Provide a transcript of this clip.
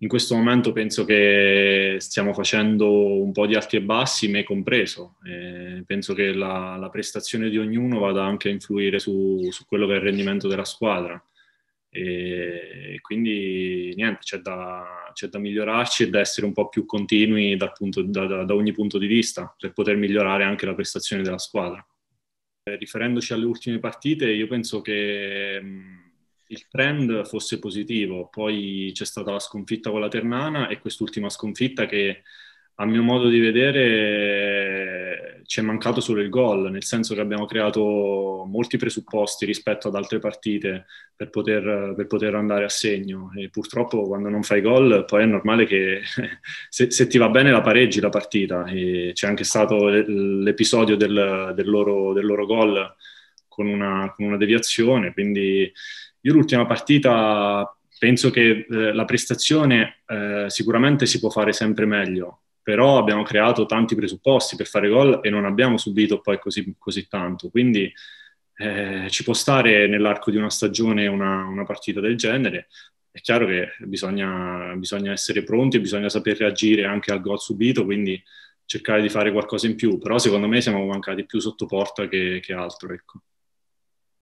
in questo momento penso che stiamo facendo un po' di alti e bassi, me compreso. Eh, penso che la, la, prestazione di ognuno vada anche a influire su, su quello che è il rendimento della squadra. E quindi niente, c'è da, c'è da, migliorarci e da essere un po' più continui punto, da, da, da ogni punto di vista per poter migliorare anche la prestazione della squadra. Eh, riferendoci alle ultime partite, io penso che mm, il trend fosse positivo, poi c'è stata la sconfitta con la Ternana e quest'ultima sconfitta che a mio modo di vedere ci è mancato solo il gol, nel senso che abbiamo creato molti presupposti rispetto ad altre partite per poter, per poter andare a segno e purtroppo quando non fai gol poi è normale che se, se ti va bene la pareggi la partita e c'è anche stato l'episodio del, del loro, loro gol con una, con una deviazione, quindi io l'ultima partita penso che eh, la prestazione eh, sicuramente si può fare sempre meglio, però abbiamo creato tanti presupposti per fare gol e non abbiamo subito poi così, così tanto. Quindi eh, ci può stare nell'arco di una stagione una, una partita del genere. È chiaro che bisogna, bisogna essere pronti, bisogna saper reagire anche al gol subito, quindi cercare di fare qualcosa in più, però secondo me siamo mancati più sotto porta che, che altro. Ecco.